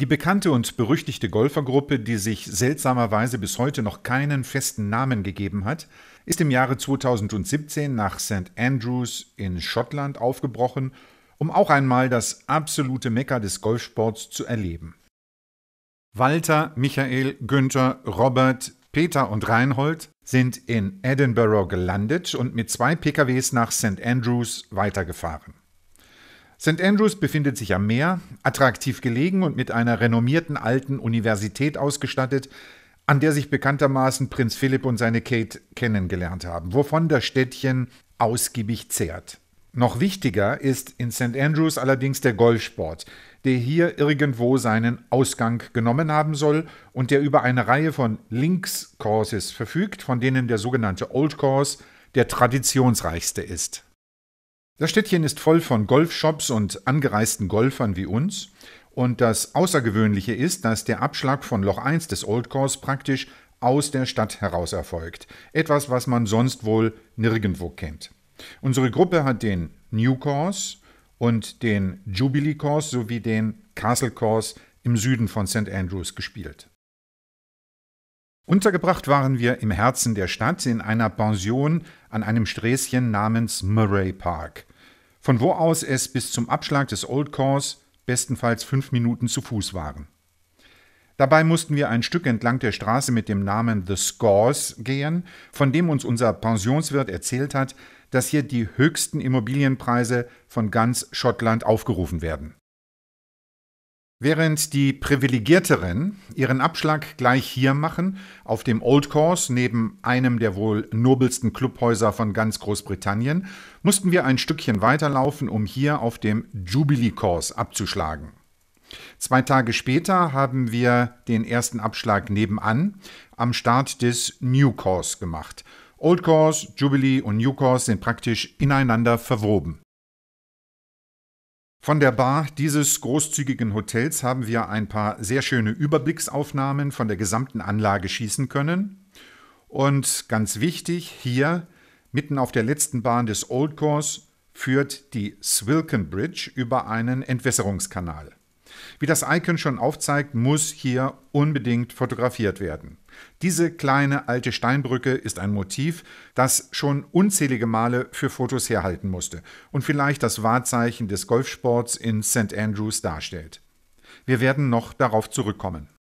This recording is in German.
Die bekannte und berüchtigte Golfergruppe, die sich seltsamerweise bis heute noch keinen festen Namen gegeben hat, ist im Jahre 2017 nach St Andrews in Schottland aufgebrochen, um auch einmal das absolute Mekka des Golfsports zu erleben. Walter, Michael, Günther, Robert, Peter und Reinhold sind in Edinburgh gelandet und mit zwei PKWs nach St Andrews weitergefahren. St. Andrews befindet sich am Meer, attraktiv gelegen und mit einer renommierten alten Universität ausgestattet, an der sich bekanntermaßen Prinz Philipp und seine Kate kennengelernt haben, wovon das Städtchen ausgiebig zehrt. Noch wichtiger ist in St. Andrews allerdings der Golfsport, der hier irgendwo seinen Ausgang genommen haben soll und der über eine Reihe von Links-Courses verfügt, von denen der sogenannte Old Course der traditionsreichste ist. Das Städtchen ist voll von Golfshops und angereisten Golfern wie uns. Und das Außergewöhnliche ist, dass der Abschlag von Loch 1 des Old Course praktisch aus der Stadt heraus erfolgt. Etwas, was man sonst wohl nirgendwo kennt. Unsere Gruppe hat den New Course und den Jubilee Course sowie den Castle Course im Süden von St. Andrews gespielt. Untergebracht waren wir im Herzen der Stadt in einer Pension an einem Sträßchen namens Murray Park, von wo aus es bis zum Abschlag des Old Course bestenfalls fünf Minuten zu Fuß waren. Dabei mussten wir ein Stück entlang der Straße mit dem Namen The Scores gehen, von dem uns unser Pensionswirt erzählt hat, dass hier die höchsten Immobilienpreise von ganz Schottland aufgerufen werden. Während die Privilegierteren ihren Abschlag gleich hier machen, auf dem Old Course neben einem der wohl nobelsten Clubhäuser von ganz Großbritannien, mussten wir ein Stückchen weiterlaufen, um hier auf dem Jubilee Course abzuschlagen. Zwei Tage später haben wir den ersten Abschlag nebenan am Start des New Course gemacht. Old Course, Jubilee und New Course sind praktisch ineinander verwoben. Von der Bar dieses großzügigen Hotels haben wir ein paar sehr schöne Überblicksaufnahmen von der gesamten Anlage schießen können. Und ganz wichtig, hier mitten auf der letzten Bahn des Old Course führt die Swilken Bridge über einen Entwässerungskanal. Wie das Icon schon aufzeigt, muss hier unbedingt fotografiert werden. Diese kleine alte Steinbrücke ist ein Motiv, das schon unzählige Male für Fotos herhalten musste und vielleicht das Wahrzeichen des Golfsports in St. Andrews darstellt. Wir werden noch darauf zurückkommen.